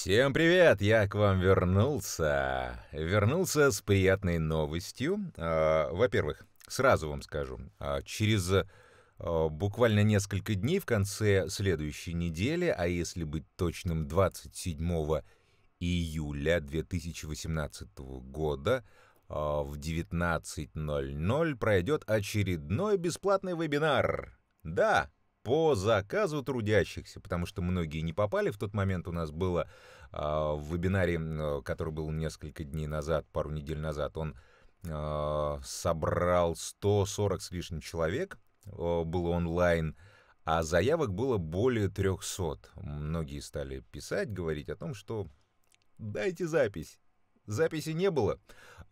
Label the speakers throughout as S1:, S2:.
S1: Всем привет! Я к вам вернулся. Вернулся с приятной новостью. А, во-первых, сразу вам скажу, а, через а, буквально несколько дней в конце следующей недели, а если быть точным, 27 июля 2018 года, в 19.00 пройдет очередной бесплатный вебинар. Да, по заказу трудящихся, потому что многие не попали. В тот момент у нас было э, в вебинаре, э, который был несколько дней назад, пару недель назад, он э, собрал 140 с лишним человек, э, было онлайн, а заявок было более 300. Многие стали писать, говорить о том, что дайте запись. Записи не было,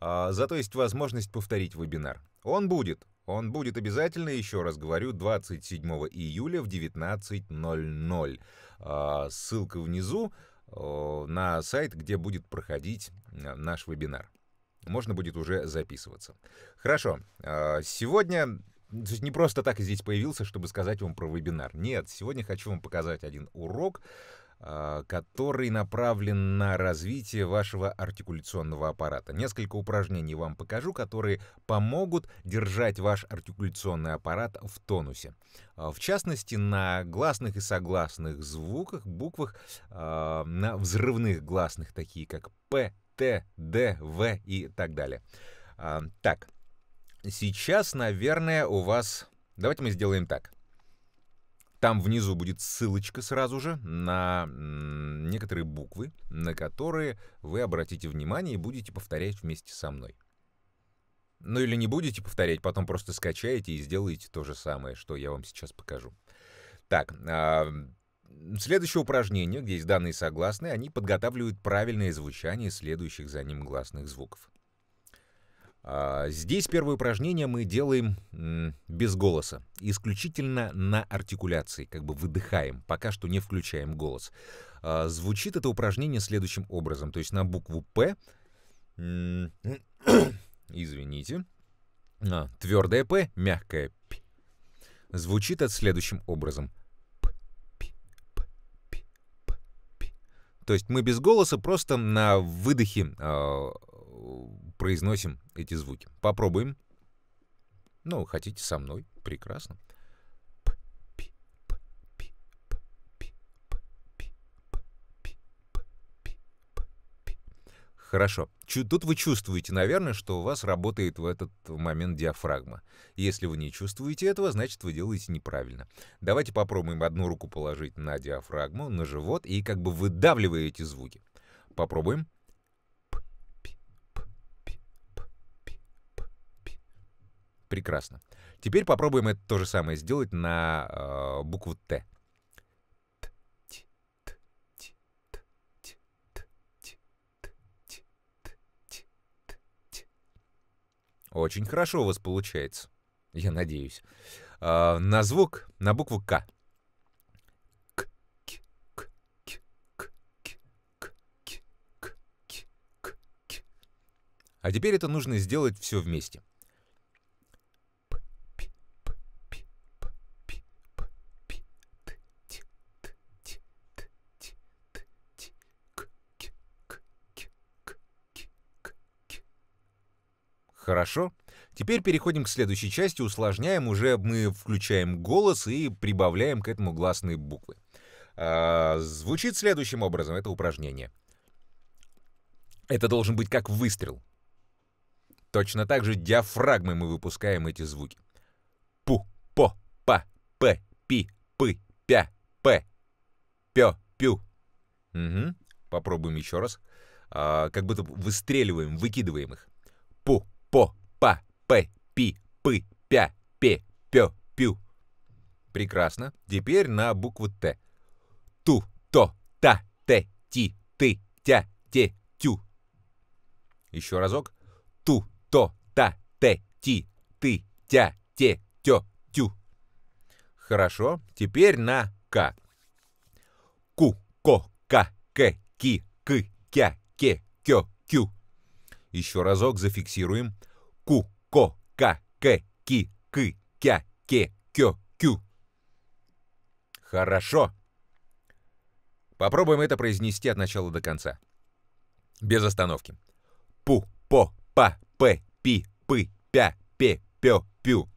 S1: а, зато есть возможность повторить вебинар. Он будет, он будет обязательно, еще раз говорю, 27 июля в 19.00. А, ссылка внизу э, на сайт, где будет проходить э, наш вебинар. Можно будет уже записываться. Хорошо. А, сегодня не просто так здесь появился, чтобы сказать вам про вебинар. Нет, сегодня хочу вам показать один урок, а, который направлен на развитие вашего артикуляционного аппарата. Несколько упражнений вам покажу, которые помогут держать ваш артикуляционный аппарат в тонусе. А, в частности, на гласных и согласных звуках, буквах, а, на взрывных гласных, такие как П, Т, Д, В и так далее. Так, сейчас, наверное, у вас... Давайте мы сделаем так. Там внизу будет ссылочка сразу же на некоторые буквы, на которые вы обратите внимание и будете повторять вместе со мной. Ну или не будете повторять, потом просто скачаете и сделаете то же самое, что я вам сейчас покажу. Так, а, Следующее упражнение, где есть данные согласные, они подготавливают правильное звучание следующих за ним гласных звуков. А, здесь первое упражнение мы делаем без голоса, исключительно на артикуляции, как бы выдыхаем, пока что не включаем голос. А, звучит это упражнение следующим образом, то есть на букву «П», извините, а, твердое «П», мягкое «П». Звучит это следующим образом. П, пи, п, пи, п, пи. То есть мы без голоса просто на выдохе а, произносим эти звуки. Попробуем. Ну, хотите со мной? Прекрасно. Хорошо. Тут вы чувствуете, наверное, что у вас работает в этот момент диафрагма. Если вы не чувствуете этого, значит, вы делаете неправильно. Давайте попробуем одну руку положить на диафрагму, на живот, и как бы выдавливая эти звуки. Попробуем. Прекрасно. Теперь попробуем это то же самое сделать на э, букву Т. Очень хорошо у вас получается, я надеюсь. Э, на звук, на букву К. А теперь это нужно сделать все вместе. Хорошо. Теперь переходим к следующей части, усложняем, уже мы включаем голос и прибавляем к этому гласные буквы. А, звучит следующим образом это упражнение. Это должен быть как выстрел. Точно так же диафрагмой мы выпускаем эти звуки. Пу, по, па, п, пи, пы, пя, п, пё, пю. Угу. Попробуем еще раз. А, как будто выстреливаем, выкидываем их. Пу, по, па, пэ, пи, пы, пя, пе, пё, пю. Прекрасно. Теперь на букву Т. Ту, то, та, те, ти, ты, тя, те, тю. Еще разок. Ту, то, та, те, ти, ты, тя, те, тё, тю. Хорошо. Теперь на К. Ку, ко, ка, к, ки, к, кя, ке, кё, кю. Еще разок зафиксируем. Ку, ко, ка, к, ки, к, кя, ке, кё, кю. Хорошо. Попробуем это произнести от начала до конца. Без остановки. Пу, по, па, п, пи, пы, пя, пе, пё, пю.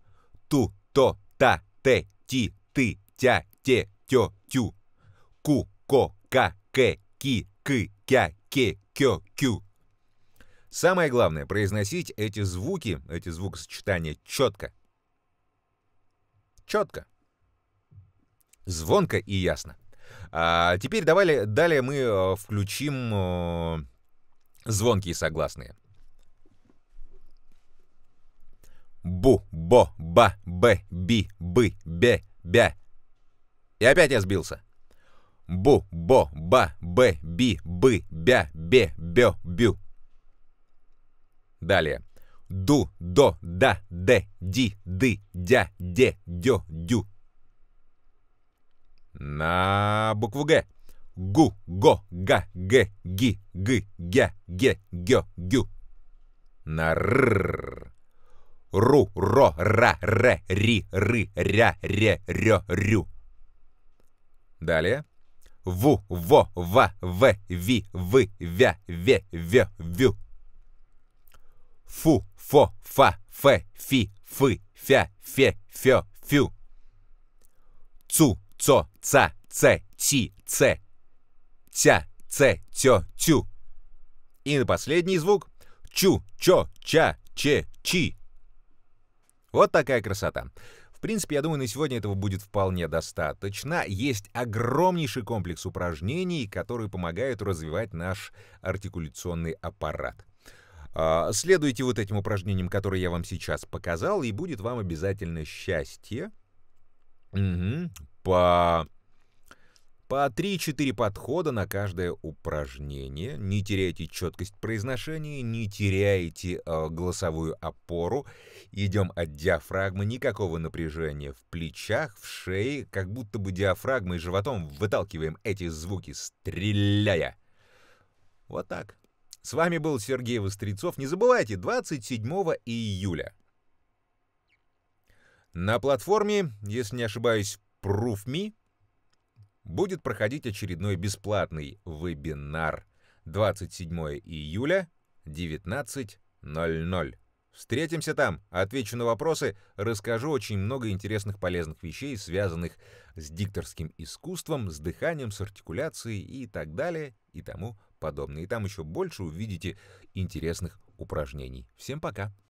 S1: Ту, то, та, те, ти, ты, тя, те, тё, тю. Ку, ко, ка, к, ки, к, кя, ке, кё, кю. Самое главное — произносить эти звуки, эти звукосочетания четко. Четко. Звонко и ясно. А теперь давали, далее мы э, включим э, звонкие согласные. Бу, бо, ба, бе, би, бы, бе, бя. И опять я сбился. Бу, бо, ба, бе, би, бы, бя, бе, бё, бю. Далее. Ду, до, да, де, ди, ды, дя, де, дё, дю. На букву Г. Гу, го, га, ге ги, г, гя, ге, гё, гю. На р. Ру, ро, ра, ре, ри, ры, ря, ре, рё, рю. Далее. Ву, во, ва, ве ви, вы, вя, ве, вё, вю фу, фо, фа, фе, фи, фы, фя, фе, фё, фю. Цу, цо, ца, це, чи, це. ця, це, тё, тю. И на последний звук чу, чо, ча, че, чи. Вот такая красота. В принципе, я думаю, на сегодня этого будет вполне достаточно. Есть огромнейший комплекс упражнений, которые помогают развивать наш артикуляционный аппарат. А, следуйте вот этим упражнениям, которые я вам сейчас показал, и будет вам обязательно счастье. Угу. По по 3-4 подхода на каждое упражнение. Не теряйте четкость произношения, не теряйте э, голосовую опору. Идем от диафрагмы, никакого напряжения в плечах, в шее, как будто бы диафрагмой и животом выталкиваем эти звуки, стреляя. Вот так. С вами был Сергей Вострецов. Не забывайте, 27 июля. На платформе, если не ошибаюсь, ProofMe будет проходить очередной бесплатный вебинар 27 июля 19.00. Встретимся там, отвечу на вопросы, расскажу очень много интересных полезных вещей, связанных с дикторским искусством, с дыханием, с артикуляцией и так далее и тому подобное. И там еще больше увидите интересных упражнений. Всем пока!